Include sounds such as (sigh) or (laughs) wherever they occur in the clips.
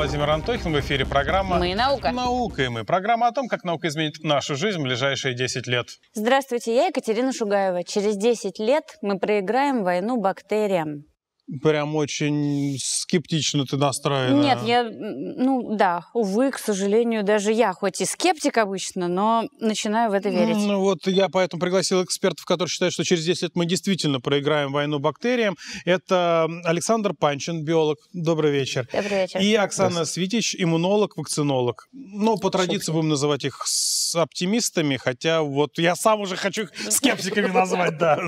Владимир Антохин. В эфире программа «Мы и наука». «Наука и мы». Программа о том, как наука изменит нашу жизнь в ближайшие 10 лет. Здравствуйте, я Екатерина Шугаева. Через 10 лет мы проиграем войну бактериям прям очень скептично ты настроена. Нет, я, ну да, увы, к сожалению, даже я, хоть и скептик обычно, но начинаю в это верить. Ну вот я поэтому пригласил экспертов, которые считают, что через 10 лет мы действительно проиграем войну бактериям. Это Александр Панчин, биолог. Добрый вечер. Добрый вечер. И Оксана Свитич, иммунолог, вакцинолог. Ну, по традиции Шутки. будем называть их с оптимистами, хотя вот я сам уже хочу их скептиками назвать, да.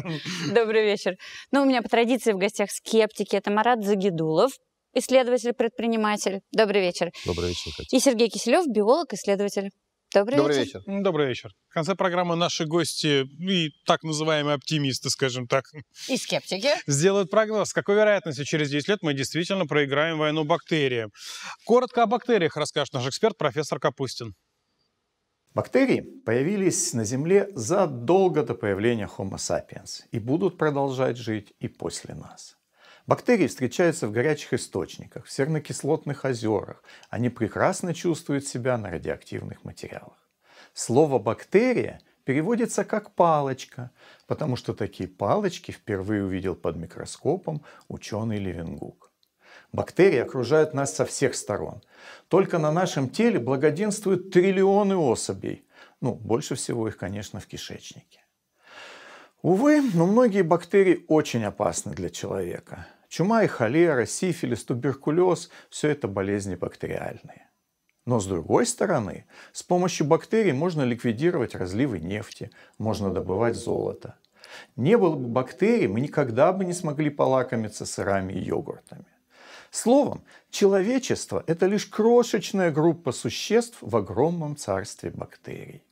Добрый вечер. Ну, у меня по традиции в гостях скептик практике. Это Марат Загидулов, исследователь-предприниматель. Добрый вечер. Добрый вечер, Катя. И Сергей Киселев, биолог-исследователь. Добрый, Добрый вечер. вечер. Добрый вечер. В конце программы наши гости и так называемые оптимисты, скажем так. И скептики. Сделают прогноз, с какой вероятностью через 10 лет мы действительно проиграем войну бактериям. Коротко о бактериях расскажет наш эксперт профессор Капустин. Бактерии появились на Земле задолго до появления Homo sapiens и будут продолжать жить и после нас. Бактерии встречаются в горячих источниках, в сернокислотных озерах. Они прекрасно чувствуют себя на радиоактивных материалах. Слово «бактерия» переводится как «палочка», потому что такие палочки впервые увидел под микроскопом ученый Левенгук. Бактерии окружают нас со всех сторон. Только на нашем теле благоденствуют триллионы особей. Ну, больше всего их, конечно, в кишечнике. Увы, но многие бактерии очень опасны для человека. Чума и холера, сифилис, туберкулез – все это болезни бактериальные. Но с другой стороны, с помощью бактерий можно ликвидировать разливы нефти, можно добывать золото. Не было бы бактерий, мы никогда бы не смогли полакомиться сырами и йогуртами. Словом, человечество – это лишь крошечная группа существ в огромном царстве бактерий.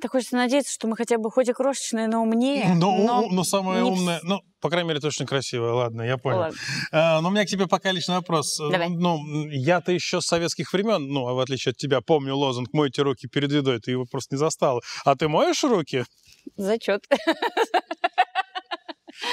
Так хочется надеяться, что мы хотя бы хоть и крошечные, но умнее. Ну, но, но, но самое не... умное, ну, по крайней мере, точно красивое. Ладно, я понял. Ладно. А, но у меня к тебе пока личный вопрос. Э, Давай. Ну, я-то еще с советских времен, ну, а в отличие от тебя, помню лозунг «Мойте руки перед едой», ты его просто не застал. А ты моешь руки? Зачет. (laughs)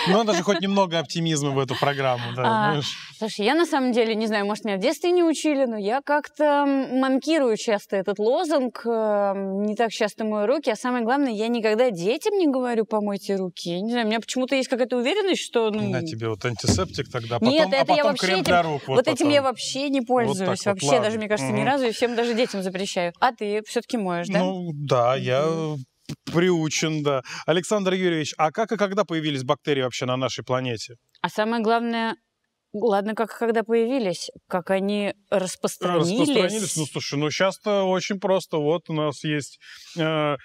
Ну, надо же хоть немного оптимизма в эту программу, да, а, Слушай, я на самом деле, не знаю, может, меня в детстве не учили, но я как-то манкирую часто этот лозунг, эм, не так часто мою руки, а самое главное, я никогда детям не говорю «помойте руки». Я не знаю, у меня почему-то есть какая-то уверенность, что... Ну... Да, тебе вот антисептик тогда, а потом, Нет, а это а потом я вообще крем этим, для рук. Вот, вот этим я вообще не пользуюсь, вот вообще вот, даже, мне кажется, угу. ни разу, и всем даже детям запрещаю. А ты все-таки моешь, да? Ну, да, я приучен, да. Александр Юрьевич, а как и когда появились бактерии вообще на нашей планете? А самое главное, Ладно, как когда появились, как они распространились. Распространились, ну слушай, ну сейчас-то очень просто. Вот у нас есть э,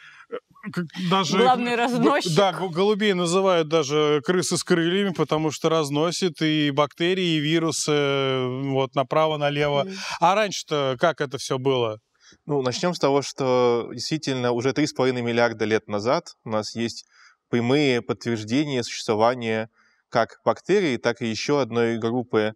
даже... Главный разносчик. Да, голубей называют даже крысы с крыльями, потому что разносит и бактерии, и вирусы э, вот направо-налево. Mm. А раньше-то как это все было? Ну, начнем с того, что действительно уже 3,5 миллиарда лет назад у нас есть прямые подтверждения существования как бактерий, так и еще одной группы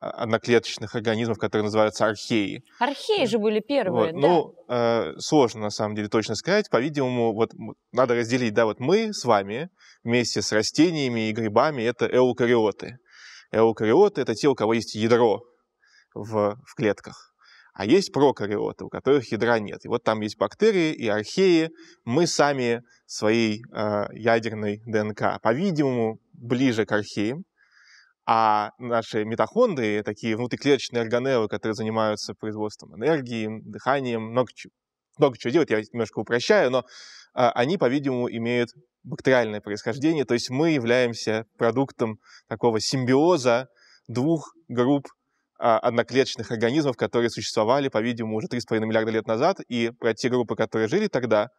а, одноклеточных организмов, которые называются археи. Археи э, же были первые, вот. Ну, да? Ну, э, сложно на самом деле точно сказать. По-видимому, вот надо разделить, да, вот мы с вами вместе с растениями и грибами это эукариоты. Эукариоты это те, у кого есть ядро в, в клетках. А есть прокариоты, у которых ядра нет. И вот там есть бактерии и археи. Мы сами своей э, ядерной ДНК, по-видимому, ближе к археям. А наши митохондрии, такие внутриклеточные органеллы, которые занимаются производством энергии, дыханием, много, много чего делать, я немножко упрощаю, но э, они, по-видимому, имеют бактериальное происхождение, то есть мы являемся продуктом такого симбиоза двух групп а, одноклеточных организмов, которые существовали, по-видимому, уже 3,5 миллиарда лет назад, и про те группы, которые жили тогда,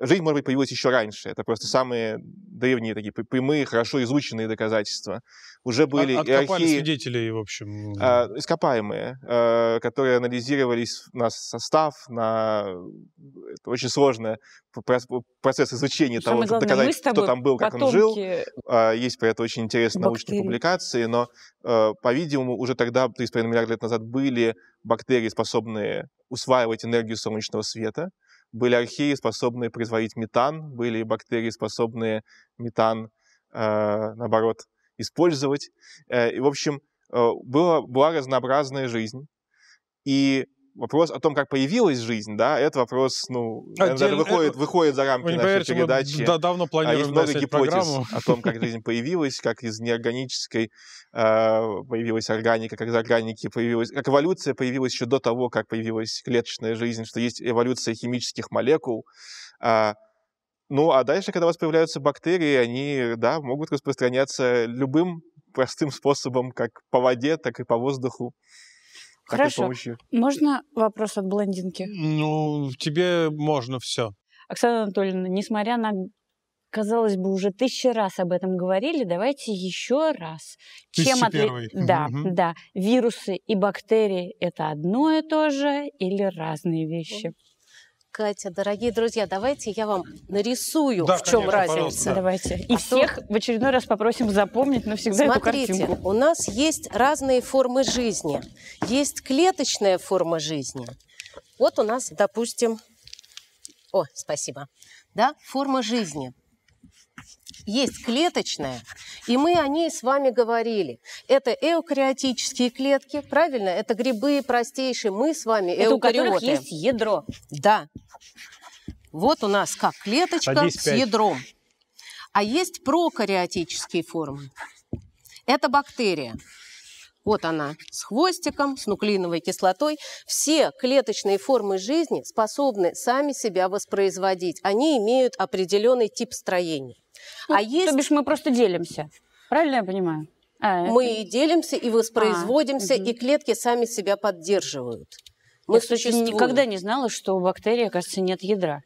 Жизнь, может быть, появилась еще раньше. Это просто самые древние такие прямые, хорошо изученные доказательства. Уже а, были От, Откопали археи, свидетелей, в общем. Э, ископаемые, э, которые анализировались на состав, на... Это очень сложный процесс изучения того, главное, доказать, кто там был, как он жил. Э, есть про это очень интересные бактерии. научные публикации, но, э, по-видимому, уже тогда, 3,5 миллиарда лет назад, были бактерии, способные усваивать энергию солнечного света. Были археи, способные производить метан, были бактерии, способные метан, э, наоборот, использовать. Э, и, в общем, э, было, была разнообразная жизнь. И вопрос о том, как появилась жизнь, да, это вопрос, ну, Отдельно, а, выходит, это... выходит за рамки Вы нашей поверите, передачи. Да, давно а, планируем Есть много гипотез программу. о том, как жизнь появилась, как из неорганической а, появилась органика, как из органики появилась, как эволюция появилась еще до того, как появилась клеточная жизнь, что есть эволюция химических молекул. ну, а дальше, когда у вас появляются бактерии, они, да, могут распространяться любым простым способом, как по воде, так и по воздуху. Хорошо. Помощи. Можно вопрос от блондинки? Ну, тебе можно все. Оксана Анатольевна, несмотря на казалось бы, уже тысячи раз об этом говорили, давайте еще раз. Чем отли... Да, угу. да. Вирусы и бактерии – это одно и то же или разные вещи? Катя, дорогие друзья, давайте я вам нарисую, да, в чем конечно, разница. Пожалуйста. Давайте. И а всех то... в очередной раз попросим запомнить навсегда Смотрите, эту картинку. у нас есть разные формы жизни. Есть клеточная форма жизни. Вот у нас, допустим, о, спасибо, да, форма жизни – есть клеточная, и мы о ней с вами говорили. Это эукариотические клетки, правильно? Это грибы простейшие, мы с вами это эукариоты. у которых есть ядро. Да. Вот у нас как клеточка а с ядром. А есть прокариотические формы. Это бактерия. Вот она с хвостиком, с нуклеиновой кислотой. Все клеточные формы жизни способны сами себя воспроизводить. Они имеют определенный тип строения. Ну, а есть... То бишь мы просто делимся. Правильно я понимаю? А, мы это... и делимся, и воспроизводимся, а, угу. и клетки сами себя поддерживают. Мы я, существуем. никогда не знала, что у бактерий, кажется, нет ядра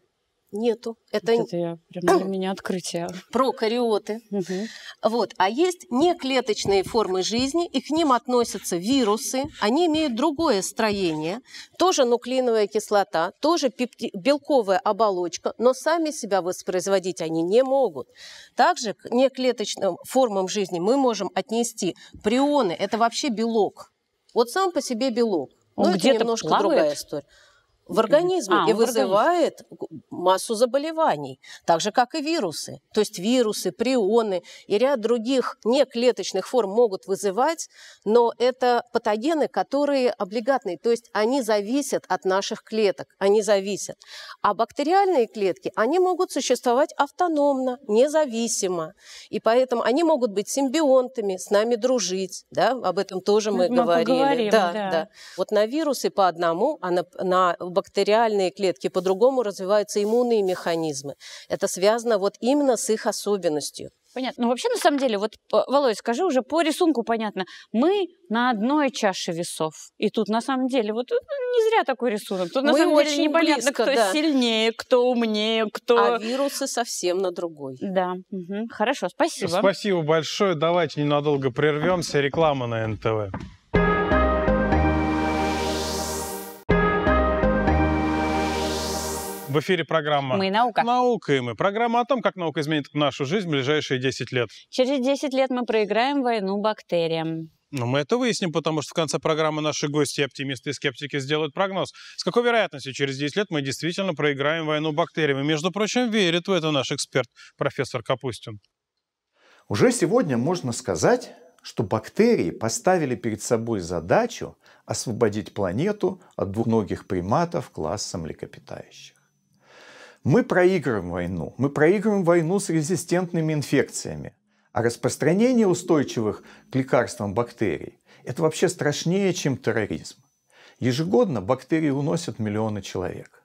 нету. Это, вот это я, прям для меня открытие. (clears throat) Прокариоты. Угу. Вот. А есть неклеточные формы жизни, и к ним относятся вирусы. Они имеют другое строение. Тоже нуклеиновая кислота, тоже пепти... белковая оболочка, но сами себя воспроизводить они не могут. Также к неклеточным формам жизни мы можем отнести прионы. Это вообще белок. Вот сам по себе белок. но ну, где-то немножко плавает? другая история в организме а, и вызывает организм. массу заболеваний, так же как и вирусы. То есть вирусы, прионы и ряд других неклеточных форм могут вызывать, но это патогены, которые облигатные, то есть они зависят от наших клеток, они зависят. А бактериальные клетки, они могут существовать автономно, независимо, и поэтому они могут быть симбионтами, с нами дружить, да? об этом тоже ну, мы, мы говорили. Поговорим, да, да. да. Вот на вирусы по одному, а на, на бактериальные клетки, по-другому развиваются иммунные механизмы. Это связано вот именно с их особенностью. Понятно. Ну, вообще, на самом деле, вот, э, Володь, скажи уже по рисунку понятно. Мы на одной чаше весов. И тут, на самом деле, вот э, ну, не зря такой рисунок. Тут, на Мы самом деле, непонятно, близко, кто да. сильнее, кто умнее, кто... А вирусы совсем на другой. Да. Угу. Хорошо, спасибо. Спасибо большое. Давайте ненадолго прервемся. Реклама на НТВ. В эфире программа «Мы наука». «Наука и мы». Программа о том, как наука изменит нашу жизнь в ближайшие 10 лет. Через 10 лет мы проиграем войну бактериям. Но мы это выясним, потому что в конце программы наши гости, оптимисты и скептики, сделают прогноз. С какой вероятностью через 10 лет мы действительно проиграем войну бактериям? И, между прочим, верит в это наш эксперт, профессор Капустин. Уже сегодня можно сказать, что бактерии поставили перед собой задачу освободить планету от двуногих приматов класса млекопитающих. Мы проигрываем войну. Мы проигрываем войну с резистентными инфекциями. А распространение устойчивых к лекарствам бактерий – это вообще страшнее, чем терроризм. Ежегодно бактерии уносят миллионы человек.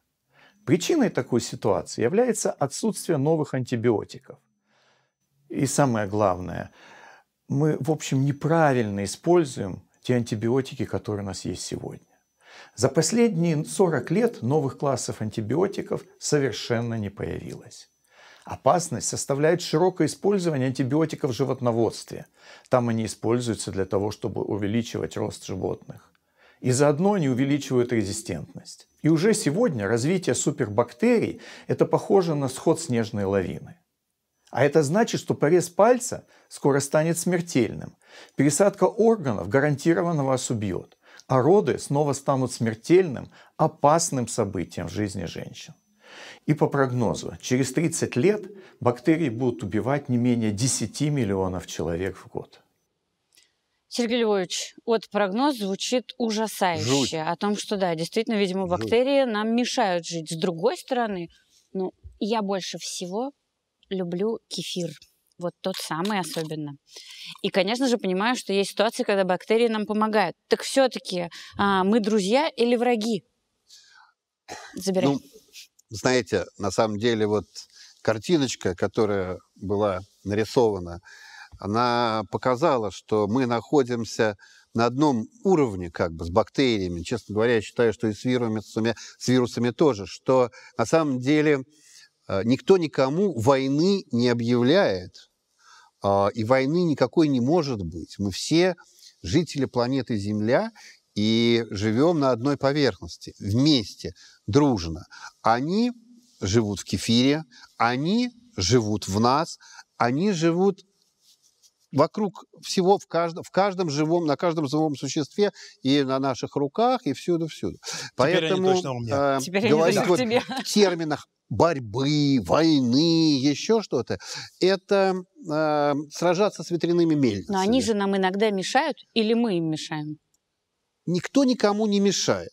Причиной такой ситуации является отсутствие новых антибиотиков. И самое главное, мы, в общем, неправильно используем те антибиотики, которые у нас есть сегодня. За последние 40 лет новых классов антибиотиков совершенно не появилось. Опасность составляет широкое использование антибиотиков в животноводстве. Там они используются для того, чтобы увеличивать рост животных. И заодно они увеличивают резистентность. И уже сегодня развитие супербактерий – это похоже на сход снежной лавины. А это значит, что порез пальца скоро станет смертельным. Пересадка органов гарантированно вас убьет а роды снова станут смертельным, опасным событием в жизни женщин. И по прогнозу, через 30 лет бактерии будут убивать не менее 10 миллионов человек в год. Сергей Львович, вот прогноз звучит ужасающе. Жуть. О том, что да, действительно, видимо, бактерии Жуть. нам мешают жить. С другой стороны, ну, я больше всего люблю кефир вот тот самый особенно. И, конечно же, понимаю, что есть ситуации, когда бактерии нам помогают. Так все-таки а, мы друзья или враги? Забирай. Ну, знаете, на самом деле вот картиночка, которая была нарисована, она показала, что мы находимся на одном уровне как бы с бактериями. Честно говоря, я считаю, что и с вирусами, с вирусами тоже, что на самом деле Э, никто никому войны не объявляет, а, и войны никакой не может быть. Мы все жители планеты Земля и живем на одной поверхности, вместе, дружно. Они живут в кефире, они живут в нас, они живут вокруг всего, в каждом, в каждом живом, на каждом живом существе и на наших руках, и всюду-всюду. Поэтому э, говорить вот в терминах борьбы, войны, еще что-то, это э, сражаться с ветряными мельницами. Но они же нам иногда мешают, или мы им мешаем? Никто никому не мешает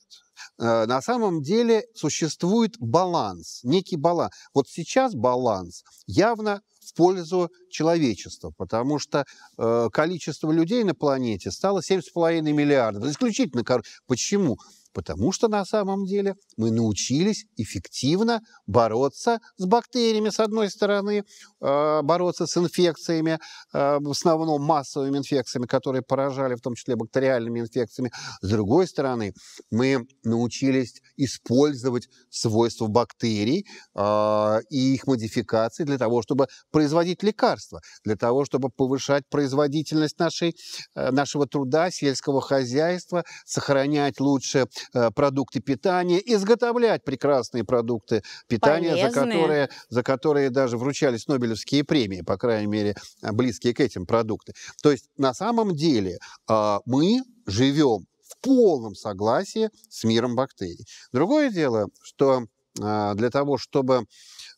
э, на самом деле существует баланс, некий баланс. Вот сейчас баланс явно в пользу человечества, потому что э, количество людей на планете стало 7,5 миллиардов. Исключительно, почему? потому что на самом деле мы научились эффективно бороться с бактериями, с одной стороны, э, бороться с инфекциями, э, в основном массовыми инфекциями, которые поражали, в том числе бактериальными инфекциями. С другой стороны, мы научились использовать свойства бактерий э, и их модификации для того, чтобы производить лекарства, для того, чтобы повышать производительность нашей, нашего труда, сельского хозяйства, сохранять лучше Э, продукты питания, изготовлять прекрасные продукты питания, за которые, за которые даже вручались Нобелевские премии, по крайней мере, э, близкие к этим продукты. То есть на самом деле э, мы живем в полном согласии с миром бактерий. Другое дело, что для того, чтобы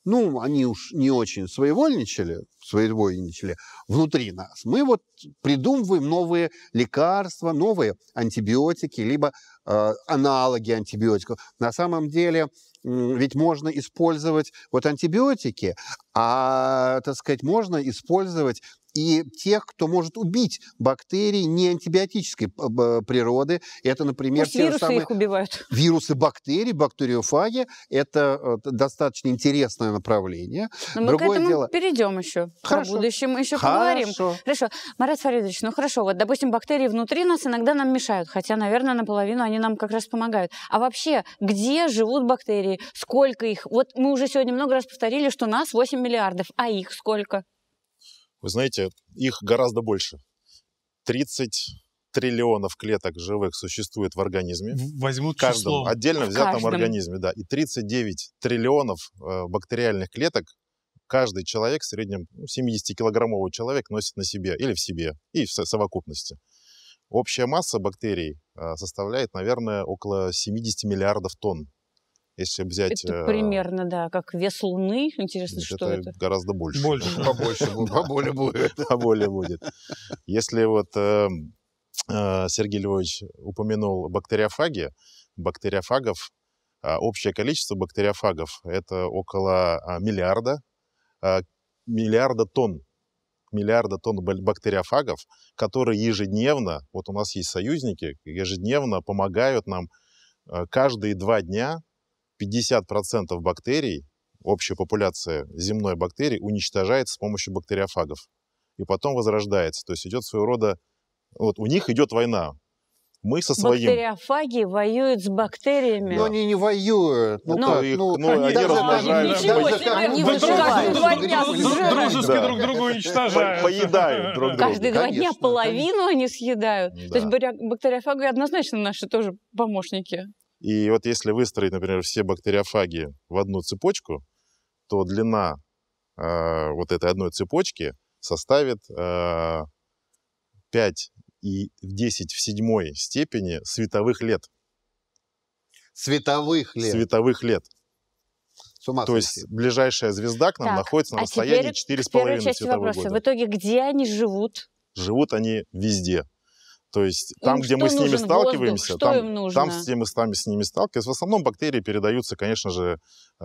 ну, они уж не очень своевольничали, своевольничали внутри нас. Мы вот придумываем новые лекарства, новые антибиотики, либо э, аналоги антибиотиков. На самом деле, ведь можно использовать вот антибиотики, а, так сказать, можно использовать и тех, кто может убить бактерии не антибиотической э, э, природы. Это, например, Пусть те вирусы же самые их убивают. (laughs) вирусы бактерий, бактериофаги. Это э, достаточно интересное направление. Но ну, мы Другое к этому дело... перейдем еще. Хорошо. Про будущее мы еще хорошо. поговорим. Хорошо. Марат Фаридович, ну хорошо, вот, допустим, бактерии внутри нас иногда нам мешают, хотя, наверное, наполовину они нам как раз помогают. А вообще, где живут бактерии? Сколько их? Вот мы уже сегодня много раз повторили, что нас 8 миллиардов, а их сколько? Вы знаете, их гораздо больше. 30 триллионов клеток живых существует в организме. Возьмут каждом, число. Отдельно в взятом каждом. организме, да. И 39 триллионов э, бактериальных клеток каждый человек, в среднем 70-килограммовый ну, человек носит на себе или в себе, и в совокупности. Общая масса бактерий э, составляет, наверное, около 70 миллиардов тонн. Если взять... Это э, примерно, да, как вес Луны. Интересно, что это? гораздо больше. Больше, (laughs) побольше, поболее будет. Поболее будет. Если вот э, э, Сергей Львович упомянул бактериофаги, бактериофагов, а, общее количество бактериофагов – это около а, миллиарда, а, миллиарда тонн миллиарда тонн бактериофагов, которые ежедневно, вот у нас есть союзники, ежедневно помогают нам каждые два дня 50% бактерий, общая популяция земной бактерий, уничтожается с помощью бактериофагов. И потом возрождается. То есть идет своего рода... Вот у них идет война. Мы со своим... Бактериофаги воюют с бактериями. Но они не воюют. Ну, ну, их, ну, ну они размножают. Ничего себе, они выживают. Дружески друг друга уничтожают. Поедают друг друга. Каждые два дня половину они съедают. То есть бактериофаги однозначно наши тоже помощники. И вот если выстроить, например, все бактериофаги в одну цепочку, то длина э, вот этой одной цепочки составит э, 5 и 10 в седьмой степени световых лет. Световых лет? Световых лет. С ума То есть ближайшая звезда к нам так, находится на а расстоянии 4,5 световых вопроса. года. В итоге где они живут? Живут они везде. То есть им там, где мы с ними сталкиваемся, там, там, где мы с, с ними сталкиваемся, в основном бактерии передаются, конечно же, э,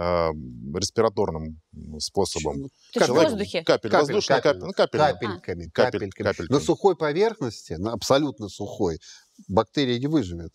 респираторным способом. То есть Человек, в воздухе? Капель, капель воздушная капель, капель, ну, капель, капельками, капель, капельками. На сухой поверхности, на абсолютно сухой, бактерии не выживет.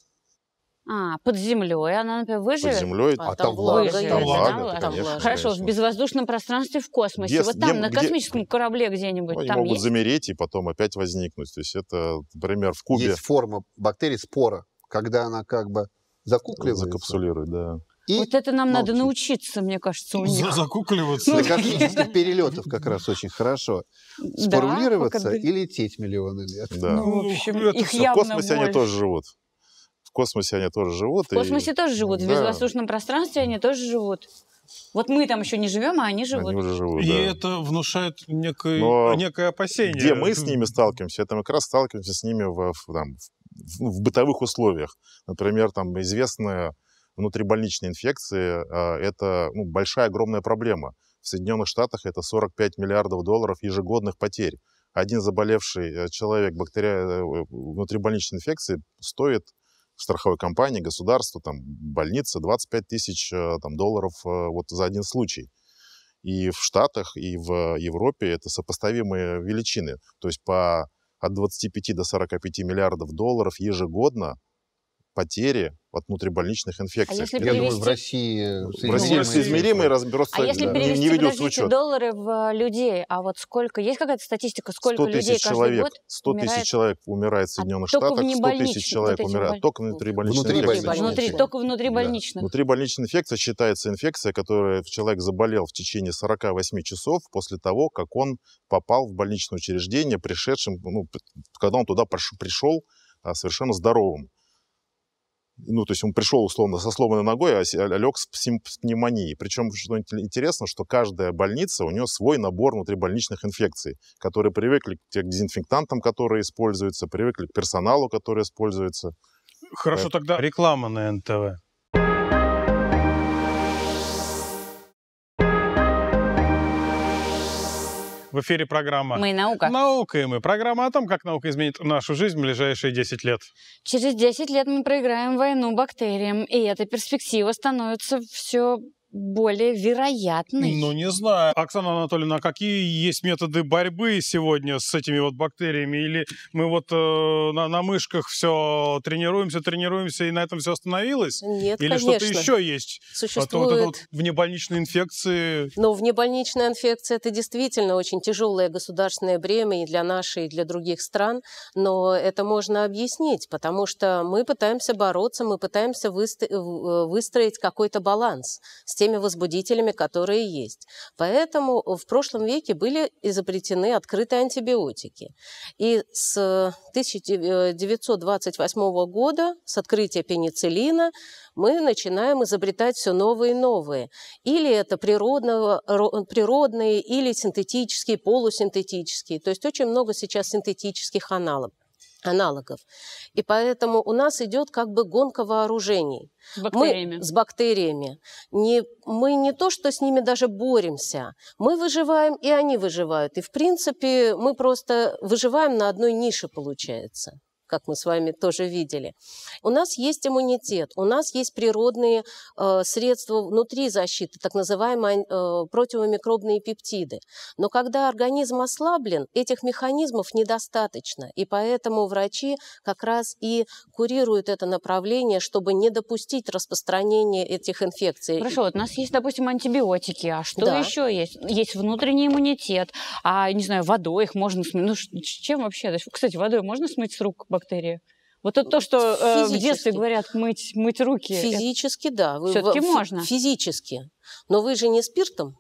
А, под землей она, например, выживет? Под землей, а, а там влага, выживет, там влага, там Конечно, Хорошо, конечно. в безвоздушном пространстве в космосе, Без, вот там, где, на космическом где, корабле где-нибудь. Ну, они могут есть? замереть и потом опять возникнуть. То есть это, например, в Кубе... Есть форма бактерий спора, когда она как бы закукливается. Закапсулирует, да. И вот это нам молчит. надо научиться, мне кажется, у них. Закукливаться. Для космических перелетов как раз очень хорошо. Ну, Спарулироваться и лететь миллионы лет. Да. Ну, в общем, их явно В космосе они тоже живут космосе они тоже живут. В космосе и... тоже живут, да. в безвоздушном пространстве они тоже живут. Вот мы там еще не живем, а они живут. Они уже живут и да. это внушает некое, Но некое опасение. Где мы с ними сталкиваемся, это мы как раз сталкиваемся с ними в, в, там, в, ну, в бытовых условиях. Например, там известные внутрибольничные инфекции а, это ну, большая, огромная проблема. В Соединенных Штатах это 45 миллиардов долларов ежегодных потерь. Один заболевший э, человек бактерия э, внутрибольничной инфекции стоит страховой компании, государству, там, больницы 25 тысяч э, там, долларов э, вот за один случай. И в Штатах, и в Европе это сопоставимые величины. То есть по, от 25 до 45 миллиардов долларов ежегодно потери от внутрибольничных а инфекций. А если перевести... Я думаю, в России... В России соизмеримые, раз... просто а если перевести, не ведется учет. доллары в а, людей, а вот сколько... Есть какая-то статистика, сколько людей каждый человек, год 100 тысяч человек умирает в а Соединенных а Штатах, 100 тысяч человек вот умирает только внутрибольничных внутри инфекций. Внутри, больничных внутрибольничных. Да. Внутрибольничная инфекция считается инфекцией, которая человек заболел в течение 48 часов после того, как он попал в больничное учреждение, пришедшим, ну, когда он туда пришел совершенно здоровым ну, то есть он пришел условно со сломанной ногой, а, а лег с, пневмонией. Причем, что интересно, что каждая больница, у нее свой набор внутрибольничных инфекций, которые привыкли к дезинфектантам, которые используются, привыкли к персоналу, который используется. Хорошо, так. тогда реклама на НТВ. В эфире программа «Мы наука». Наука, и мы. Программа о том, как наука изменит нашу жизнь в ближайшие 10 лет. Через 10 лет мы проиграем войну бактериям, и эта перспектива становится все более вероятный. Ну, не знаю. Оксана Анатольевна, а какие есть методы борьбы сегодня с этими вот бактериями? Или мы вот э, на, на мышках все тренируемся, тренируемся, и на этом все остановилось? Нет, Или конечно. что-то еще есть? Существует. А вот это вот внебольничные инфекции. Ну, внебольничная инфекция – это действительно очень тяжелое государственное бремя и для нашей, и для других стран. Но это можно объяснить, потому что мы пытаемся бороться, мы пытаемся э, выстроить какой-то баланс с тем, теми возбудителями, которые есть. Поэтому э, в прошлом веке были изобретены открытые антибиотики. И с 1928 э, э, года, с открытия пенициллина, мы начинаем изобретать все новые и новые. Или это природного, природные, или синтетические, полусинтетические. То есть очень много сейчас синтетических аналогов аналогов. И поэтому у нас идет как бы гонка вооружений. С бактериями. Мы, с бактериями. Не, мы не то, что с ними даже боремся. Мы выживаем, и они выживают. И, в принципе, мы просто выживаем на одной нише, получается как мы с вами тоже видели. У нас есть иммунитет, у нас есть природные э, средства внутри защиты, так называемые э, противомикробные пептиды. Но когда организм ослаблен, этих механизмов недостаточно, и поэтому врачи как раз и курируют это направление, чтобы не допустить распространения этих инфекций. Хорошо, вот у нас есть, допустим, антибиотики, а что да. еще есть? Есть внутренний иммунитет, а, не знаю, водой их можно смыть. Ну, чем вообще? Кстати, водой можно смыть с рук бактерии. Вот это то, что э, в детстве говорят мыть, мыть руки. Физически, это... да. Все-таки можно. Физически. Но вы же не спиртом.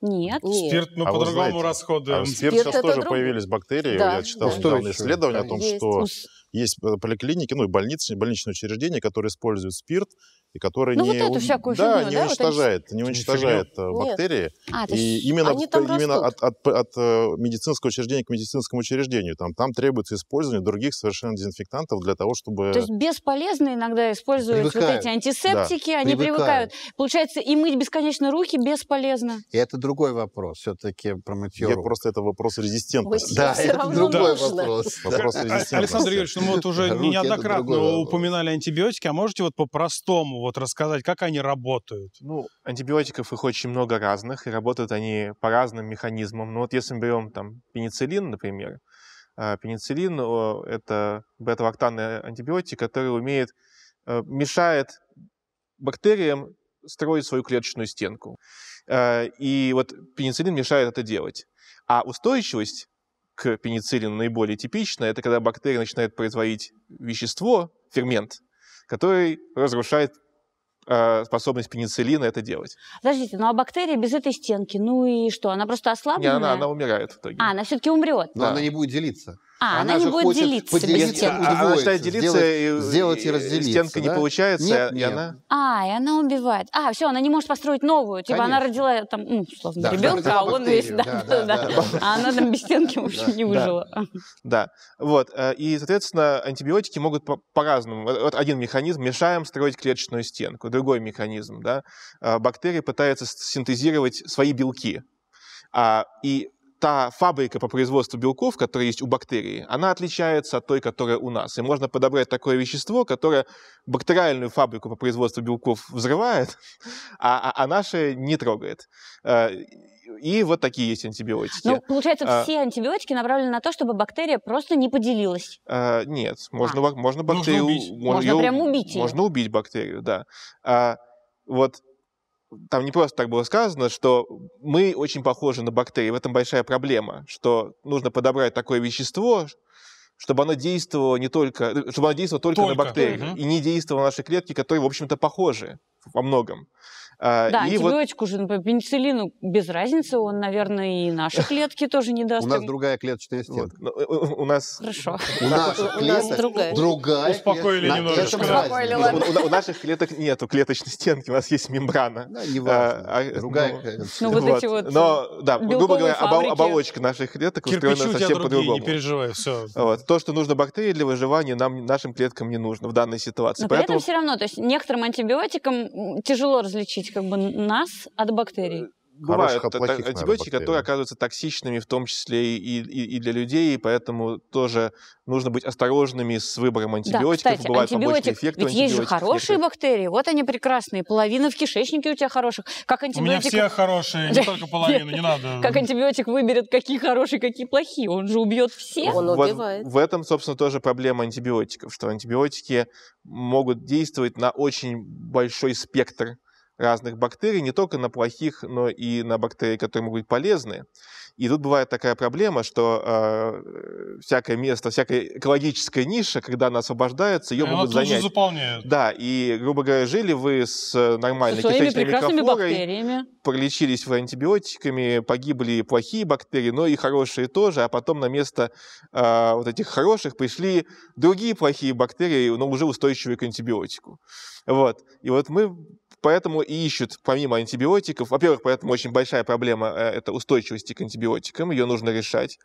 Нет. Спирт, ну, а по-другому расходуем. А спирт, спирт сейчас тоже друг... появились бактерии. Да, Я читал да. недавно исследование да. о том, есть. что есть э, поликлиники, ну и больницы, больничные учреждения, которые используют спирт и который ну, не, вот эту всякую да, фигню, не да, уничтожает, вот не уничтожает Фигня. Э, бактерии. А, и именно, они там именно от, от, от э, медицинского учреждения к медицинскому учреждению. Там, там требуется использование других совершенно дезинфектантов для того, чтобы... То есть бесполезно иногда используют привыкают. вот эти антисептики, да. они привыкают. привыкают. Получается, и мыть бесконечно руки бесполезно. И это другой вопрос все-таки про мытье Я рук. просто это вопрос резистентности. Да, это другой нужно. вопрос. (laughs) вопрос резистентности. Александр Юрьевич, ну вот уже неоднократно упоминали антибиотики, а можете вот по-простому вот рассказать, как они работают? Ну, антибиотиков их очень много разных, и работают они по разным механизмам. Ну вот если мы берем там пенициллин, например, а, пенициллин — это бета-лактанный антибиотик, который умеет, э, мешает бактериям строить свою клеточную стенку. Э, и вот пенициллин мешает это делать. А устойчивость к пенициллину наиболее типична, это когда бактерия начинает производить вещество, фермент, который разрушает Э, способность пенициллина это делать. Подождите, ну а бактерия без этой стенки, ну и что? Она просто ослабленная? Не, она, она умирает в итоге. А, она все-таки умрет. Но да. она не будет делиться. А, она, она не будет делиться без стенки. Она начинает делиться, сделать, и, сделать и разделиться. Стенка да? не получается, нет, и нет. она... А, и она убивает. А, все, она не может построить новую. Типа Конечно. она родила там, ну, условно, да, ребенка, а он весь... Да, да, да, А она там без стенки, в общем, не выжила. Да, вот. Э, и, соответственно, антибиотики могут по-разному. Вот один механизм, мешаем строить клеточную стенку. Другой механизм, да. Э, бактерии пытаются синтезировать свои белки. А, и та фабрика по производству белков, которая есть у бактерии, она отличается от той, которая у нас. И можно подобрать такое вещество, которое бактериальную фабрику по производству белков взрывает, (laughs) а, а, а наши не трогает. Э, и вот такие есть антибиотики. Ну, получается, а, все антибиотики направлены на то, чтобы бактерия просто не поделилась. А, нет, можно, а. можно бактерию... Можно, убить. можно, можно ее, прям убить ее. Можно убить бактерию, да. А, вот там не просто так было сказано, что мы очень похожи на бактерии, в этом большая проблема, что нужно подобрать такое вещество, чтобы оно действовало не только, э, чтобы оно действовало только, только. на бактерии угу. и не действовало на наши клетки, которые, в общем-то, похожи во многом. А, да, и антибиотику вот... же, пенициллину без разницы, он, наверное, и наши клетки тоже не даст. У нас другая клеточная стенка. Э, э, у нас... Хорошо. У наших клеток другая. Успокоили немножко. У наших клеток нету клеточной стенки, у нас есть мембрана. А, а, другая ну, ну, ну вот эти вот Но, да, грубо говоря, оболочка наших клеток устроена совсем по-другому. не переживай, все. То, что нужно бактерии для выживания, нам, нашим клеткам не нужно в данной ситуации. Но при этом все равно, то есть некоторым антибиотикам тяжело различить защитить как бы нас от бактерий? Э, бывают антибиотики, которые оказываются токсичными, в том числе и, и, и для людей, и поэтому тоже нужно быть осторожными с выбором антибиотиков. Да, кстати, Бывают антибиотик, эффекты ведь есть же хорошие некоторые. бактерии, вот они прекрасные, половина в кишечнике у тебя хороших. Как антибиотик... У меня все хорошие, не только половина, не надо. (laughs) Как антибиотик выберет, какие хорошие, какие плохие, он же убьет все, Он убивает. В этом, собственно, тоже проблема антибиотиков, что антибиотики могут действовать на очень большой спектр разных бактерий, не только на плохих, но и на бактерии, которые могут быть полезны. И тут бывает такая проблема, что э, всякое место, всякая экологическая ниша, когда она освобождается, ее и э, могут занять. заполняют. Да, и, грубо говоря, жили вы с э, нормальной Со кишечной микрофлорой, полечились вы антибиотиками, погибли плохие бактерии, но и хорошие тоже, а потом на место э, вот этих хороших пришли другие плохие бактерии, но уже устойчивые к антибиотику. Вот. И вот мы Поэтому и ищут, помимо антибиотиков, во-первых, поэтому очень большая проблема э, — это устойчивость к антибиотикам, ее нужно решать.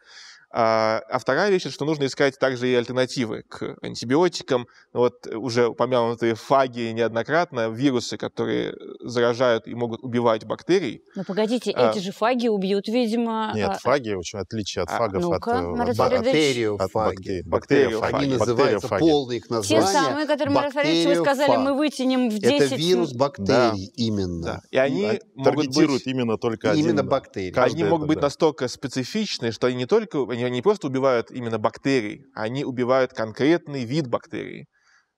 А, а вторая вещь, что нужно искать также и альтернативы к антибиотикам. Вот э, уже упомянутые фаги неоднократно, вирусы, которые э, заражают и могут убивать бактерий. Но ну, погодите, а, эти же фаги убьют, видимо... Нет, а... фаги, в общем, отличие от а, фагов ну от, э, от, бактериофаги. Бактериофаги. Они называются, полные их названия. Те самые, которые, Марат Фаридович, вы сказали, мы вытянем в 10... Это вирус бактерий да. именно. Да. И они могут быть... именно только Именно бактерии. Они могут быть настолько специфичны, что они не только они не просто убивают именно бактерий, они убивают конкретный вид бактерий.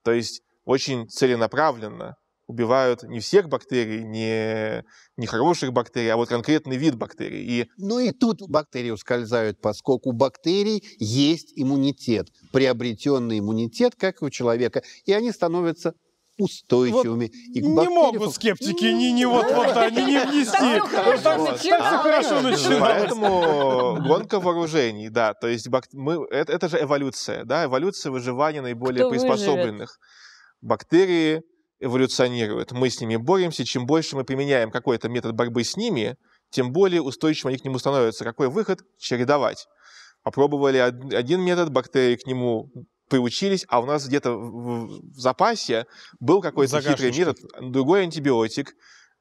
То есть очень целенаправленно убивают не всех бактерий, не, не хороших бактерий, а вот конкретный вид бактерий. И... Ну и тут бактерии ускользают, поскольку у бактерий есть иммунитет, приобретенный иммунитет, как и у человека, и они становятся устойчивыми вот и к Не могут скептики, не, не вот, вот они не внести. все хорошо Поэтому гонка вооружений, да, то есть мы, это, это же эволюция, да, эволюция выживания наиболее Кто приспособленных. Выживет? Бактерии эволюционируют, мы с ними боремся, чем больше мы применяем какой-то метод борьбы с ними, тем более устойчивым они к нему становятся. Какой выход? Чередовать. Попробовали один метод, бактерии к нему приучились, а у нас где-то в, в запасе был какой-то хитрый метод, другой антибиотик,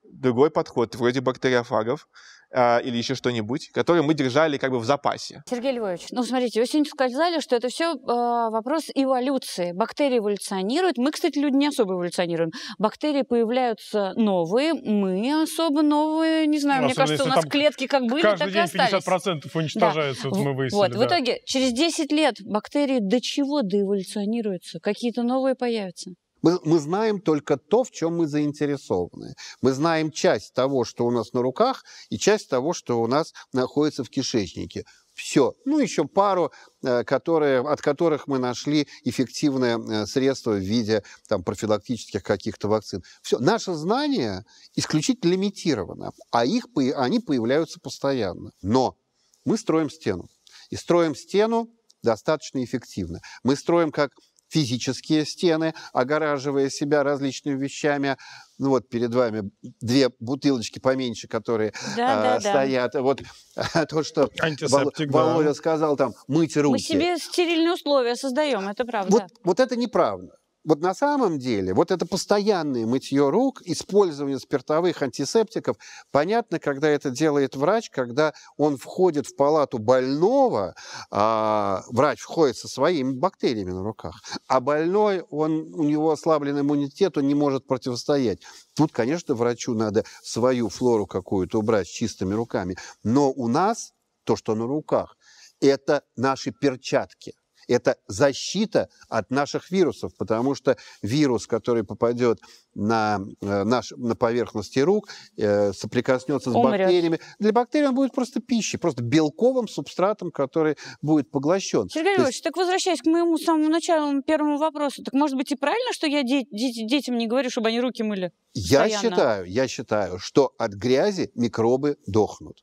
другой подход, вроде бактериофагов, э, или еще что-нибудь, которые мы держали как бы в запасе. Сергей Львович, ну смотрите, вы сегодня сказали, что это все э, а, вопрос эволюции. Бактерии эволюционируют. Мы, кстати, люди не особо эволюционируем. Бактерии появляются новые, мы особо новые, не знаю, ну, мне кажется, у нас клетки как были, так и остались. Каждый день 50% уничтожаются да. вот мы выяснили. Вот, да. в итоге через 10 лет бактерии до чего доэволюционируются? Какие-то новые появятся? Мы, мы знаем только то, в чем мы заинтересованы. Мы знаем часть того, что у нас на руках, и часть того, что у нас находится в кишечнике. Все. Ну, еще пару, э, которые, от которых мы нашли эффективное э, средство в виде там, профилактических каких-то вакцин. Все. Наше знание исключительно лимитировано, а их, они появляются постоянно. Но мы строим стену. И строим стену достаточно эффективно. Мы строим как физические стены, огораживая себя различными вещами. Ну вот перед вами две бутылочки поменьше, которые да, а, да, стоят. Да. Вот а, то, что Антисептик, Володя да. сказал, там, мыть руки. Мы себе стерильные условия создаем, это правда. Вот, вот это неправда вот на самом деле, вот это постоянное мытье рук, использование спиртовых антисептиков, понятно, когда это делает врач, когда он входит в палату больного, а врач входит со своими бактериями на руках, а больной, он, у него ослаблен иммунитет, он не может противостоять. Тут, конечно, врачу надо свою флору какую-то убрать чистыми руками, но у нас то, что на руках, это наши перчатки это защита от наших вирусов, потому что вирус, который попадет на, э, наш, на поверхности рук, э, соприкоснется с Умрет. бактериями. Для бактерий он будет просто пищей, просто белковым субстратом, который будет поглощен. Сергей Львович, есть... так возвращаясь к моему самому началу, первому вопросу, так может быть и правильно, что я де- де- детям не говорю, чтобы они руки мыли? Я постоянно? считаю, я считаю, что от грязи микробы дохнут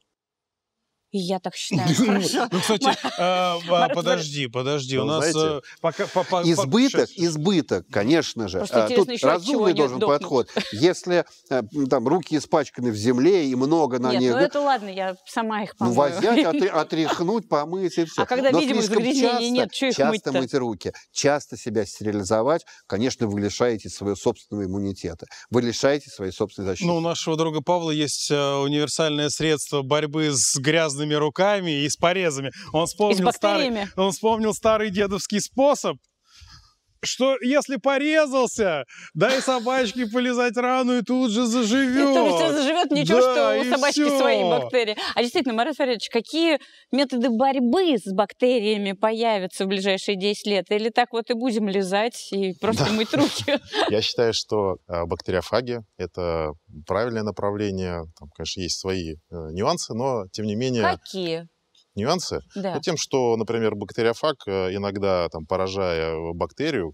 я так (laughs) считаю. Ну, кстати, а, (laughs) а, подожди, подожди. У ну, нас э, избыток, избыток, конечно же. А, тут разумный должен подход. Если э, там руки испачканы в земле и много на ну, них. ну это ладно, я сама их ну, помою. Ну, возять, (laughs) отряхнуть, помыть и все. А когда, видимо, загрязнения нет, что их мыть Часто мыть руки, часто себя стерилизовать, конечно, вы лишаете своего собственного иммунитета. Вы лишаете своей собственной защиты. Ну, у нашего друга Павла есть э, универсальное средство борьбы с грязным грязными руками и с порезами. Он вспомнил, старый, он вспомнил старый дедовский способ что если порезался, дай собачке полезать рану и тут же заживет. И тут же заживет, ничего, да, что у собачки все. свои бактерии. А действительно, Марат Фаридович, какие методы борьбы с бактериями появятся в ближайшие 10 лет? Или так вот и будем лизать и просто да. мыть руки? (laughs) Я считаю, что э, бактериофаги — это правильное направление. Там, конечно, есть свои э, нюансы, но, тем не менее... Какие? нюансы. Да. Ну, тем, что, например, бактериофаг, э, иногда там, поражая э, бактерию,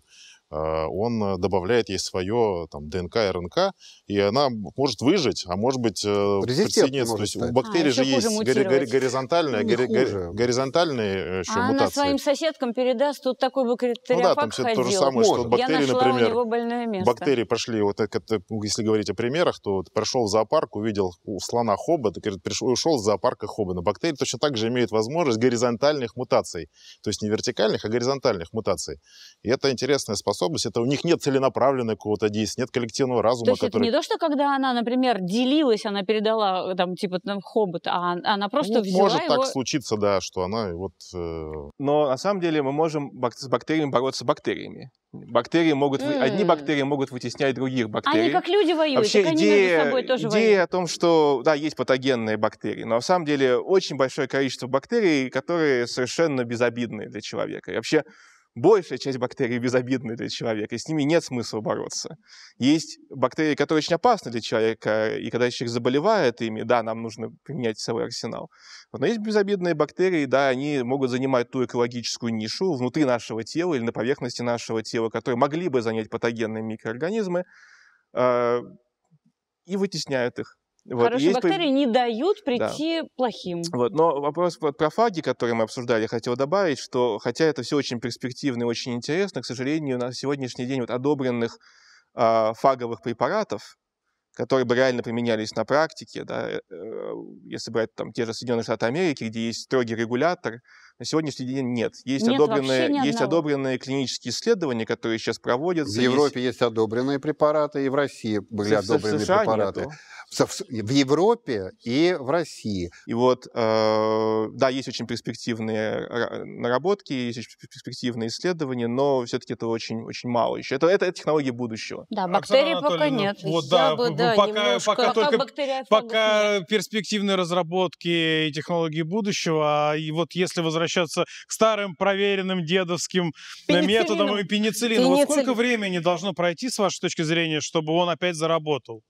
а, он э, добавляет ей свое там, ДНК, РНК, и она может выжить, а может быть э, присоединиться. То есть у бактерий а, же есть гори- гори- горизонтальные, ну, гори- гори- горизонтальные э, еще а мутации. она своим соседкам передаст, тут такой бактериофаг Ну да, там все ходил. то же самое, может. что бактерии, например, бактерии пошли, вот это, если говорить о примерах, то вот, прошел в зоопарк, увидел у слона хоббит, говорит, пришел, ушел из зоопарка хоббина. Бактерии точно так же имеют возможность горизонтальных мутаций, то есть не вертикальных, а горизонтальных мутаций. И это интересная способность неспособность, это у них нет целенаправленной какого-то действия, нет коллективного разума. То есть который... это не то, что когда она, например, делилась, она передала э, там типа там, хобот, а она просто ну, взяла Может его... так случиться, да, что она вот... Э... Но на самом деле мы можем бак- с бактериями бороться с бактериями. Бактерии могут... Mm. Одни бактерии могут вытеснять других бактерий. Они как люди воюют, Вообще, так идея, они собой тоже идея воюют. о том, что, да, есть патогенные бактерии, но на самом деле очень большое количество бактерий, которые совершенно безобидны для человека. И вообще большая часть бактерий безобидны для человека, и с ними нет смысла бороться. Есть бактерии, которые очень опасны для человека, и когда человек заболевает ими, да, нам нужно применять целый арсенал. Но есть безобидные бактерии, да, они могут занимать ту экологическую нишу внутри нашего тела или на поверхности нашего тела, которые могли бы занять патогенные микроорганизмы, а, и вытесняют их. Вот, Хорошие есть... бактерии не дают прийти да. плохим. Вот. Но вопрос вот про фаги, который мы обсуждали, хотел добавить, что хотя это все очень перспективно и очень интересно, к сожалению, на сегодняшний день вот одобренных э, фаговых препаратов, которые бы реально применялись на практике, да, э, э, если брать там те же Соединенные Штаты Америки, где есть строгий регулятор, на сегодняшний день нет. Есть, нет одобренные, есть одобренные клинические исследования, которые сейчас проводятся. В Европе есть, есть одобренные препараты, и в России были в, одобрены в США препараты. Нету. В Европе и в России. И вот, э, да, есть очень перспективные э, наработки, есть очень перспективные исследования, но все-таки это очень, очень мало еще. Это, это, это технология будущего. Да, бактерий пока нет. Вот, да, бы, да, пока, немножко... пока, пока, только, пока перспективные разработки и технологии будущего, а и вот если возвращаться возвращаться к старым проверенным дедовским э, методам и пенициллину. пенициллину. Вот сколько времени должно пройти, с вашей точки зрения, чтобы он опять заработал?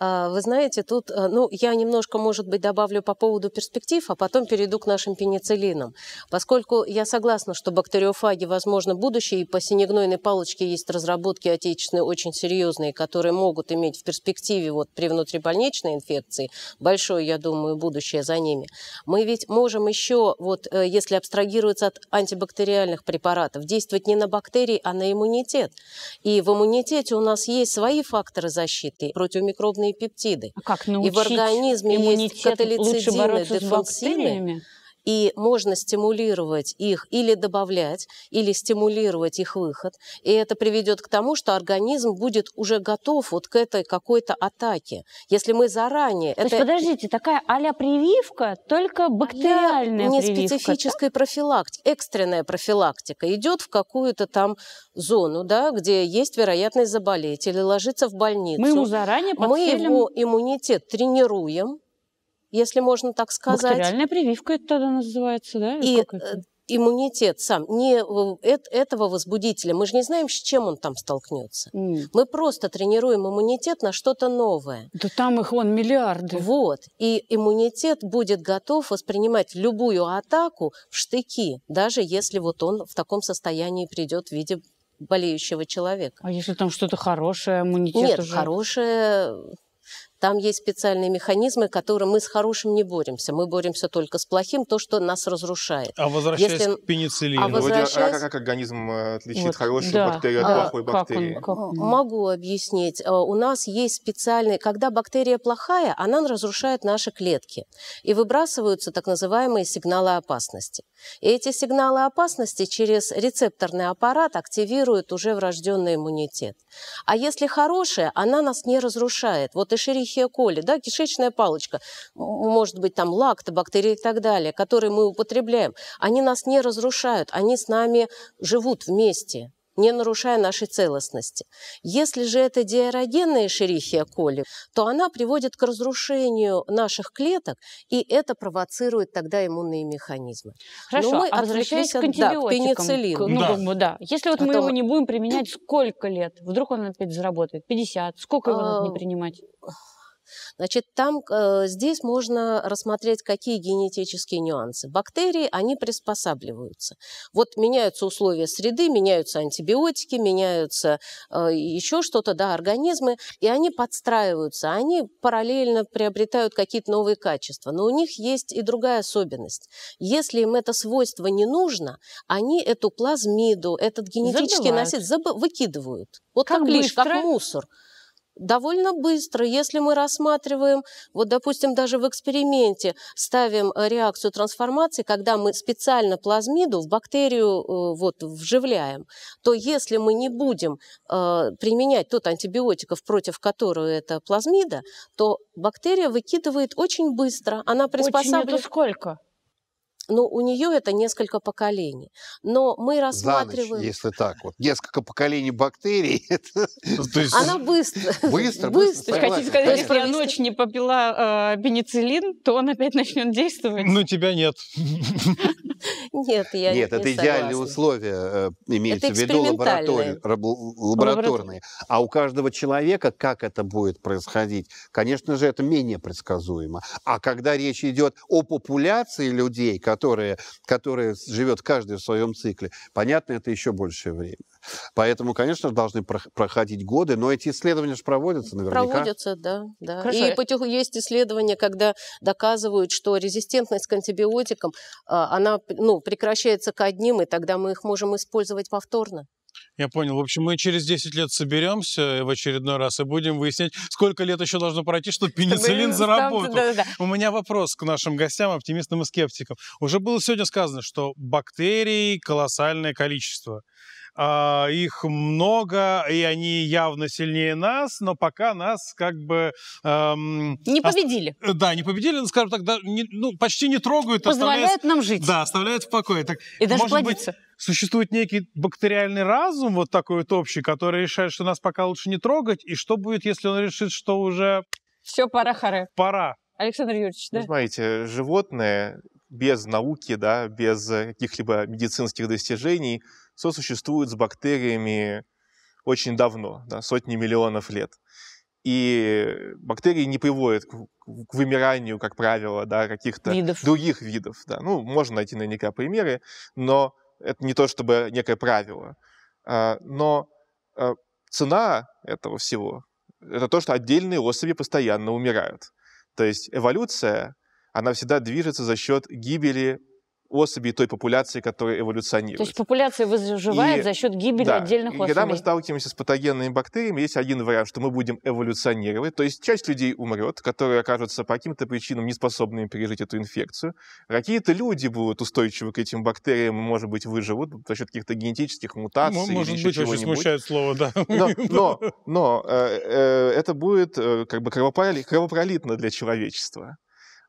А, вы знаете, тут, э, ну, я немножко, может быть, добавлю по поводу перспектив, а потом перейду к нашим пенициллинам. Поскольку я согласна, что бактериофаги, возможно, будущее, и по синегнойной палочке есть разработки отечественные очень серьезные, которые могут иметь в перспективе вот при внутрибольничной инфекции, большое, я думаю, будущее за ними. Мы ведь можем еще, вот э, если абстрагироваться от антибактериальных препаратов, действовать не на бактерии, а на иммунитет. И в иммунитете у нас есть свои факторы защиты против микробной пептиды. А как И в организме есть каталицидины, дефолсины и можно стимулировать их или добавлять, или стимулировать их выход. И это приведет к тому, что организм будет уже готов вот к этой какой-то атаке. Если мы заранее... То это... есть, подождите, такая а прививка, только а бактериальная а не прививка? Не специфической да? профилактики, экстренная профилактика. Идет в какую-то там зону, да, где есть вероятность заболеть или ложиться в больницу. Мы ему заранее подселим... Мы его иммунитет тренируем, если можно так сказать. Бактериальная прививка это тогда называется, да? И э, иммунитет сам, не этого возбудителя. Мы же не знаем, с чем он там столкнется. Mm. Мы просто тренируем иммунитет на что-то новое. Да там их он миллиарды. Вот. И иммунитет будет готов воспринимать любую атаку в штыки, даже если вот он в таком состоянии придет в виде болеющего человека. А если там что-то хорошее, иммунитет Нет, уже... хорошее там есть специальные механизмы, которые мы с хорошим не боремся. Мы боремся только с плохим, то, что нас разрушает. А возвращаясь Если... к пенициллину. А, возвращаясь... а как, организм э, отличит вот. хорошую да. бактерию от а, плохой как бактерии? Он, как... Могу объяснить. Э, у нас есть специальные... Когда бактерия плохая, она разрушает наши клетки. И выбрасываются так называемые сигналы опасности. И эти сигналы опасности через рецепторный аппарат активируют уже врожденный иммунитет. А если хорошая, она нас не разрушает. Вот и шерихи Ешерихия да, кишечная палочка, может быть, там лактобактерии и так далее, которые мы употребляем, они нас не разрушают, они с нами живут вместе не нарушая нашей целостности. Если же это диарогенная шерихия коли, то она приводит к разрушению наших клеток, и это провоцирует тогда иммунные механизмы. Хорошо, мы а возвращаясь к антибиотикам, ну, да, к пенициллину. Да. Ну, да. Если вот а мы то... его не будем применять, сколько лет? Вдруг он опять заработает? 50? Сколько его а... надо не а, принимать? Значит, там, э, здесь можно рассмотреть, какие генетические нюансы. Бактерии, они приспосабливаются. Вот меняются условия среды, меняются антибиотики, меняются э, еще что-то, да, организмы, и они подстраиваются, они параллельно приобретают какие-то новые качества. Но у них есть и другая особенность. Если им это свойство не нужно, они эту плазмиду, этот генетический носитель выкидывают. Вот как, как лишь, как мусор довольно быстро, если мы рассматриваем, вот, допустим, даже в эксперименте ставим э, реакцию трансформации, когда мы специально плазмиду в бактерию э, вот, вживляем, то если мы не будем э, применять тот антибиотиков, против которого это плазмида, то бактерия выкидывает очень быстро. Она приспосабливается... Очень это сколько? Ну, у нее это несколько поколений. Но мы рассматриваем... За ночь, если так, вот несколько поколений бактерий. Ну, она быстро. Быстро, быстро. Хотите сказать, если я ночь не попила э, пенициллин, то он опять начнет действовать? Ну, тебя нет. (laughs) Нет, я Нет, это идеальные условия, э, имеется в виду лабораторные, лабораторные. А у каждого человека, как это будет происходить, конечно же, это менее предсказуемо. А когда речь идет о популяции людей, которые, которые живет каждый в своем цикле, понятно, это еще большее время. Поэтому, конечно, должны проходить годы, но эти исследования же проводятся наверняка. Проводятся, да. да. И потиху... есть исследования, когда доказывают, что резистентность к антибиотикам, а, она ну, прекращается к одним, и тогда мы их можем использовать повторно. Я понял. В общем, мы через 10 лет соберемся в очередной раз и будем выяснять, сколько лет еще должно пройти, чтобы пенициллин заработал. У меня вопрос к нашим гостям, оптимистам и скептикам. Уже было сегодня сказано, что бактерий колоссальное количество. А, их много, и они явно сильнее нас, но пока нас как бы... Эм, не победили. Ост... Э, да, не победили, ну, скажем так, да, не, ну, почти не трогают. Позволяют нам жить. Да, оставляют в покое. Так, и даже может плодиться. Быть, существует некий бактериальный разум, вот такой вот общий, который решает, что нас пока лучше не трогать, и что будет, если он решит, что уже... Все, пора, харе. Пора. Александр Юрьевич, ну, да? Ну, смотрите, животные без науки, да, без э, каких-либо медицинских достижений – сосуществует с бактериями очень давно, да, сотни миллионов лет. И бактерии не приводят к вымиранию, как правило, да, каких-то видов. других видов. Да. Ну, можно найти наверняка примеры, но это не то чтобы некое правило. А, но а, цена этого всего — это то, что отдельные особи постоянно умирают. То есть эволюция, она всегда движется за счет гибели особей той популяции, которая эволюционирует. То есть популяция выживает и, за счет гибели да, отдельных особей. когда мы сталкиваемся с патогенными бактериями, есть один вариант, что мы будем эволюционировать, то есть часть людей умрет, которые окажутся по каким-то причинам неспособными пережить эту инфекцию. Какие-то люди будут устойчивы к этим бактериям, может быть, выживут за счет каких-то генетических мутаций. Ну, может или быть, очень смущает слово, да. Но, (laughs) но, но э, э, это будет э, как бы кровопролитно для человечества.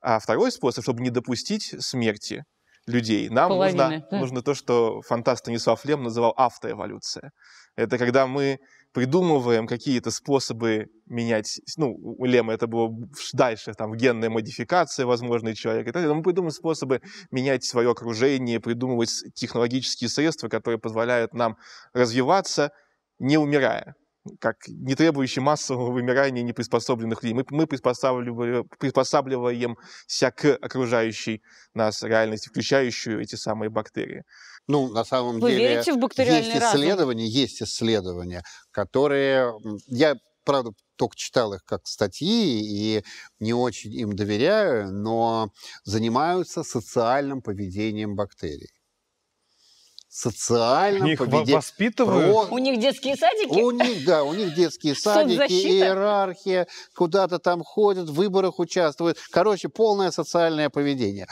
А второй способ, чтобы не допустить смерти, людей. Нам Половины, нужно, да. нужно то, что фантаст Станислав Лем называл автоэволюция. Это когда мы придумываем какие-то способы менять, ну, у Лема это было дальше, там, генная модификация, возможный человек и так далее. Мы придумываем способы менять свое окружение, придумывать технологические средства, которые позволяют нам развиваться, не умирая как не требующий массового вымирания неприспособленных людей. Мы, мы приспосабливаемся к окружающей нас реальности, включающую эти самые бактерии. Ну, на самом Вы деле, верите в бактериальный есть исследования, разум? есть исследования, которые... Я, правда, только читал их как статьи и не очень им доверяю, но занимаются социальным поведением бактерий социальном Их поведении. воспитывают? Про... У них детские садики? У них, да, у них детские (laughs) садики, иерархия, куда-то там ходят, в выборах участвуют. Короче, полное социальное поведение.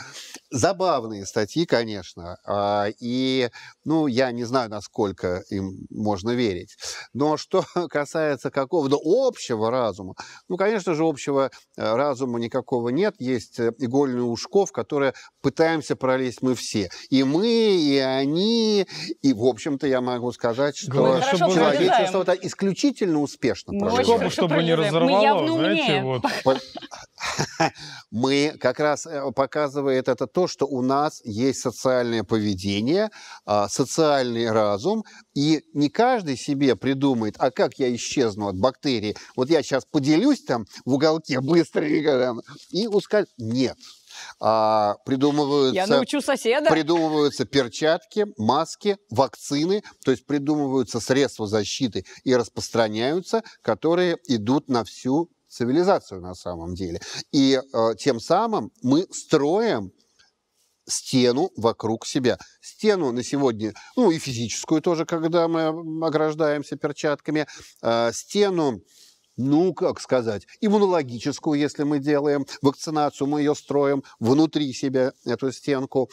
Забавные статьи, конечно, а, и, ну, я не знаю, насколько им можно верить. Но что (laughs) касается какого-то общего разума, ну, конечно же, общего э, разума никакого нет. Есть э, игольный ушков, в которое пытаемся пролезть мы все. И мы, и они, Германии. И, в общем-то, я могу сказать, что Главное, человечество это исключительно успешно Мы прожило. Чтобы, чтобы не разорвало, Мы знаете, вот. (laughs) (laughs) Мы как раз э, показывает это то, что у нас есть социальное поведение, а, социальный разум, и не каждый себе придумает, а как я исчезну от бактерий? Вот я сейчас поделюсь там в уголке быстро и ускажу. Нет, а, придумываются, Я научу соседа. Придумываются перчатки, маски, вакцины, то есть придумываются средства защиты и распространяются, которые идут на всю цивилизацию на самом деле. И э, тем самым мы строим стену вокруг себя. Стену на сегодня, ну и физическую тоже, когда мы ограждаемся перчатками, э, стену ну, как сказать, иммунологическую, если мы делаем, вакцинацию мы ее строим внутри себя, эту стенку.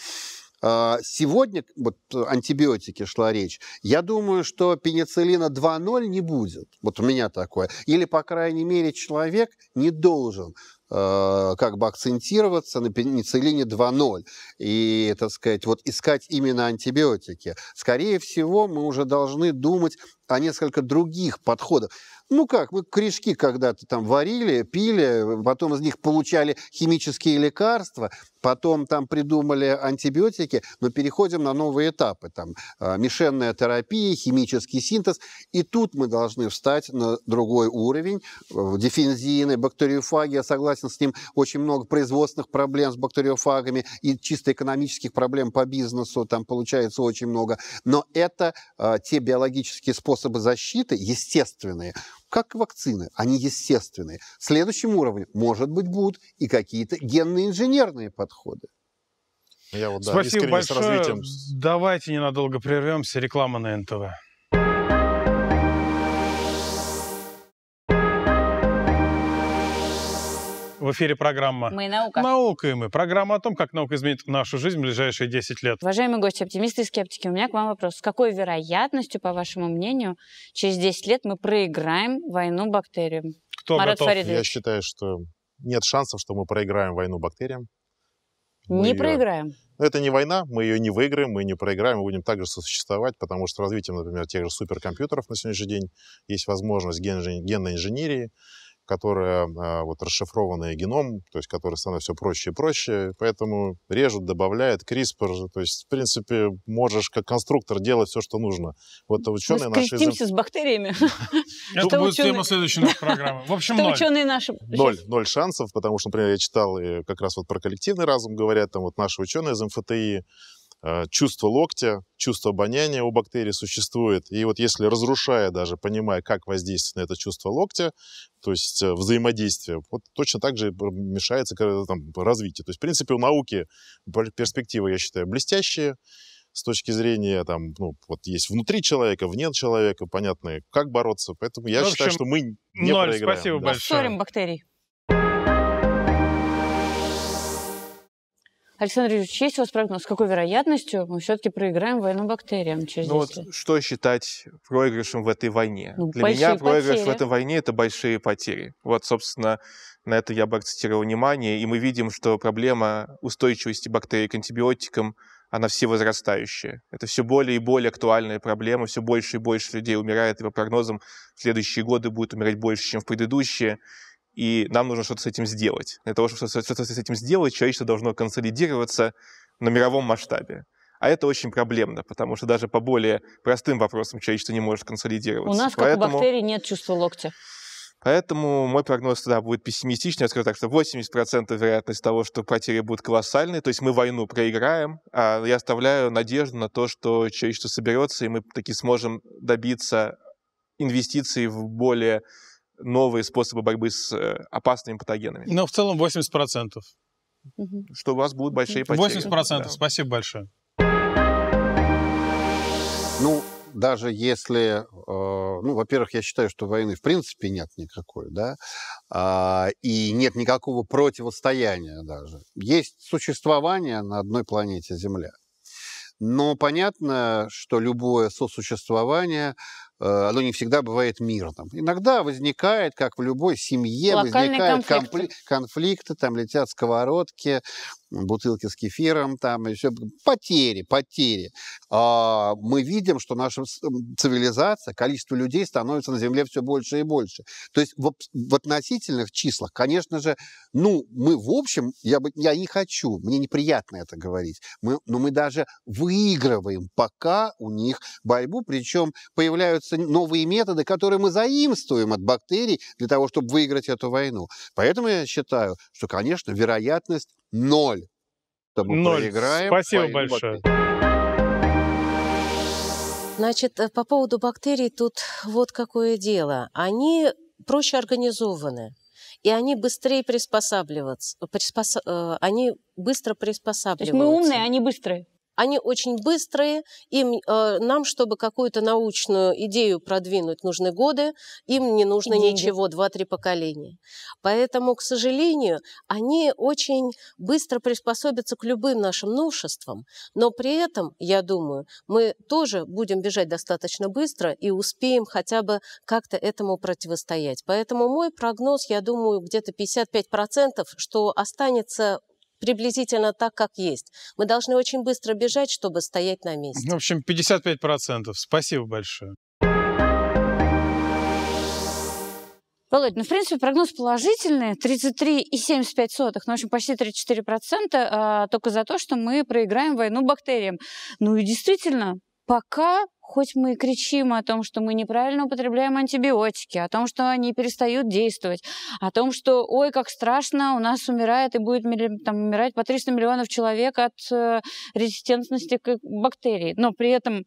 А, сегодня, вот антибиотики шла речь, я думаю, что пенициллина 2.0 не будет. Вот у меня такое. Или, по крайней мере, человек не должен а, как бы акцентироваться на пенициллине 2.0 и, так сказать, вот искать именно антибиотики. Скорее всего, мы уже должны думать о несколько других подходах. Ну как, мы корешки когда-то там варили, пили, потом из них получали химические лекарства, потом там придумали антибиотики, но переходим на новые этапы, там а, мишенная терапия, химический синтез, и тут мы должны встать на другой уровень, дифензины, бактериофаги, я согласен с ним, очень много производственных проблем с бактериофагами и чисто экономических проблем по бизнесу, там получается очень много, но это а, те биологические способы защиты, естественные, как и вакцины, они естественные. Следующим уровнем, может быть, будут и какие-то генно-инженерные подходы. Я вот, да, Спасибо большое. С развитием. Давайте ненадолго прервемся. Реклама на НТВ. В эфире программа «Мы наука». «Наука и мы». Программа о том, как наука изменит нашу жизнь в ближайшие 10 лет. Уважаемые гости, оптимисты и скептики, у меня к вам вопрос. С какой вероятностью, по вашему мнению, через 10 лет мы проиграем войну бактериям? Кто Марат готов? Фаридович. Я считаю, что нет шансов, что мы проиграем войну бактериям. Мы не ее... проиграем. Ну, это не война, мы ее не выиграем, мы не проиграем, мы будем также сосуществовать, потому что с развитием, например, тех же суперкомпьютеров на сегодняшний день есть возможность ген... генной инженерии, которая а, вот расшифрованная геном, то есть который становится все проще и проще, поэтому режут, добавляют, CRISPR, то есть в принципе можешь как конструктор делать все, что нужно. Вот ученые Мы наши... Мы с бактериями. (laughs) Это будет тема следующей нашей программы. В общем, ученые наши... Ноль, ноль шансов, потому что, например, я читал как раз вот про коллективный разум говорят, там вот наши ученые из МФТИ, Э, чувство локтя, чувство обоняния у бактерий существует. И вот если разрушая даже, понимая, как воздействовать на это чувство локтя, то есть э, взаимодействие, вот точно так же мешается э, там, развитию. То есть, в принципе, у науки перспективы, я считаю, блестящие с точки зрения, там, ну, вот есть внутри человека, вне человека, понятно, как бороться. Поэтому я ну, считаю, общем, что мы не ноль, проиграем. спасибо да. большое. Ссорим бактерий. Александр Юрьевич, есть у вас прогноз, с какой вероятностью мы все-таки проиграем войну бактериям через Ну вот что считать проигрышем в этой войне? Ну, Для меня проигрыш потери. в этой войне – это большие потери. Вот, собственно, на это я бы акцентировал внимание, и мы видим, что проблема устойчивости бактерий к антибиотикам она все возрастающая. Это все более и более актуальная проблема, все больше и больше людей умирает, и по прогнозам в следующие годы будет умирать больше, чем в предыдущие и нам нужно что-то с этим сделать. Для того, чтобы что-то с этим сделать, человечество должно консолидироваться на мировом масштабе. А это очень проблемно, потому что даже по более простым вопросам человечество не может консолидироваться. У нас, Поэтому... как у бактерий, нет чувства локтя. Поэтому мой прогноз туда будет пессимистичный. Я скажу так, что 80% вероятность того, что потери будут колоссальные, то есть мы войну проиграем. А я оставляю надежду на то, что человечество соберется, и мы таки сможем добиться инвестиций в более новые способы борьбы с э, опасными патогенами. Но ну, в целом 80%. Угу. Что у вас будут большие потери. 80%, да. спасибо большое. Ну, даже если, э, ну, во-первых, я считаю, что войны в принципе нет никакой, да, а, и нет никакого противостояния даже. Есть существование на одной планете Земля. Но понятно, что любое сосуществование Э, оно не всегда бывает мирным. Иногда возникает, как в любой семье, Локальные возникают конфликты. конфликты, там летят сковородки, бутылки с кефиром, там еще потери, потери. А мы видим, что наша цивилизация, количество людей становится на Земле все больше и больше. То есть в, в относительных числах, конечно же, ну, мы в общем, я, бы, я не хочу, мне неприятно это говорить, мы, но мы даже выигрываем пока у них борьбу, причем появляются новые методы, которые мы заимствуем от бактерий для того, чтобы выиграть эту войну. Поэтому я считаю, что, конечно, вероятность Ноль. Там мы Ноль. проиграем. Спасибо большое. Значит, э, по поводу бактерий тут вот какое дело. Они проще организованы, и они быстрее приспосабливаются. Приспос... Э, они быстро приспосабливаются. То есть мы умные, а они быстрые. Они очень быстрые, им, э, нам, чтобы какую-то научную идею продвинуть, нужны годы, им не нужно Деньги. ничего, два-три поколения. Поэтому, к сожалению, они очень быстро приспособятся к любым нашим новшествам, но при этом, я думаю, мы тоже будем бежать достаточно быстро и успеем хотя бы как-то этому противостоять. Поэтому мой прогноз, я думаю, где-то 55%, что останется приблизительно так, как есть. Мы должны очень быстро бежать, чтобы стоять на месте. В общем, 55%. Спасибо большое. Володь, ну, в принципе, прогноз положительный. 33,75, ну, в общем, почти 34% а, только за то, что мы проиграем войну бактериям. Ну и действительно, пока хоть мы и кричим о том, что мы неправильно употребляем антибиотики, о том, что они перестают действовать, о том, что, ой, как страшно, у нас умирает и будет там, умирать по 300 миллионов человек от э, резистентности к бактерии, Но при этом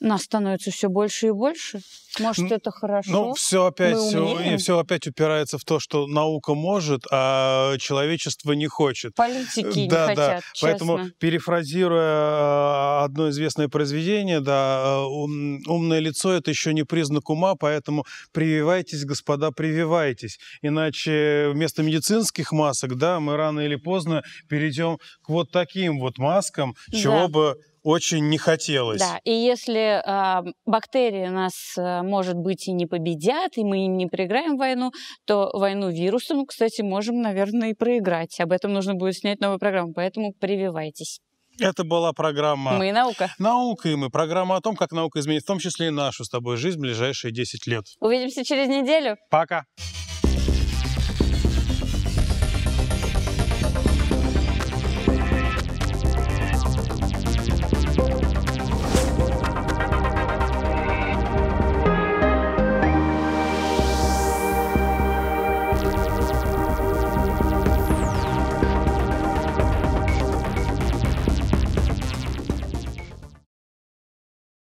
нас становится все больше и больше. Может, это хорошо? Ну, все опять, все, все опять упирается в то, что наука может, а человечество не хочет. Политики да, не да. хотят. Поэтому, перефразируя а, одно известное произведение, да, ум, умное лицо это еще не признак ума, поэтому прививайтесь, господа, прививайтесь. Иначе вместо медицинских масок, да, мы рано или поздно перейдем к вот таким вот маскам, чего да. бы очень не хотелось. Да, и если э, бактерии нас, э, может быть, и не победят, и мы им не проиграем войну, то войну вирусом, кстати, можем, наверное, и проиграть. Об этом нужно будет снять новую программу, поэтому прививайтесь. Это была программа... Мы и наука. Наука и мы. Программа о том, как наука изменит в том числе и нашу с тобой жизнь в ближайшие 10 лет. Увидимся через неделю. Пока. Пока.